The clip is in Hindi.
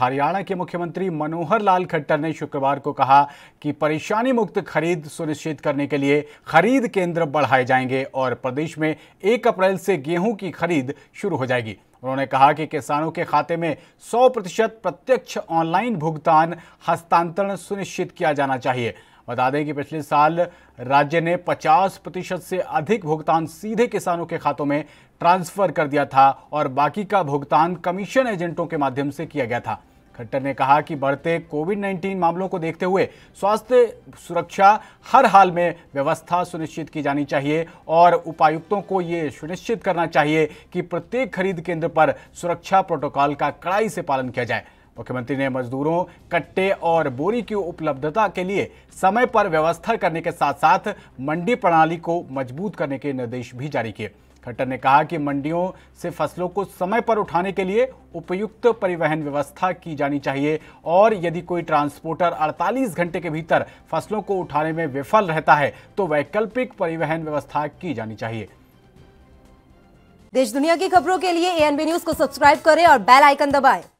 हरियाणा के मुख्यमंत्री मनोहर लाल खट्टर ने शुक्रवार को कहा कि परेशानी मुक्त खरीद सुनिश्चित करने के लिए खरीद केंद्र बढ़ाए जाएंगे और प्रदेश में एक अप्रैल से गेहूं की खरीद शुरू हो जाएगी उन्होंने कहा कि किसानों के खाते में 100 प्रतिशत प्रत्यक्ष ऑनलाइन भुगतान हस्तांतरण सुनिश्चित किया जाना चाहिए बता दें कि पिछले साल राज्य ने 50 प्रतिशत से अधिक भुगतान सीधे किसानों के खातों में ट्रांसफर कर दिया था और बाकी का भुगतान कमीशन एजेंटों के माध्यम से किया गया था खट्टर ने कहा कि बढ़ते कोविड 19 मामलों को देखते हुए स्वास्थ्य सुरक्षा हर हाल में व्यवस्था सुनिश्चित की जानी चाहिए और उपायुक्तों को ये सुनिश्चित करना चाहिए कि प्रत्येक खरीद केंद्र पर सुरक्षा प्रोटोकॉल का कड़ाई से पालन किया जाए मुख्यमंत्री ने मजदूरों कट्टे और बोरी की उपलब्धता के लिए समय पर व्यवस्था करने के साथ साथ मंडी प्रणाली को मजबूत करने के निर्देश भी जारी किए खट्टर ने कहा कि मंडियों से फसलों को समय पर उठाने के लिए उपयुक्त परिवहन व्यवस्था की जानी चाहिए और यदि कोई ट्रांसपोर्टर 48 घंटे के भीतर फसलों को उठाने में विफल रहता है तो वैकल्पिक परिवहन व्यवस्था की जानी चाहिए देश दुनिया की खबरों के लिए एएनबी न्यूज को सब्सक्राइब करें और बेल आइकन दबाएं।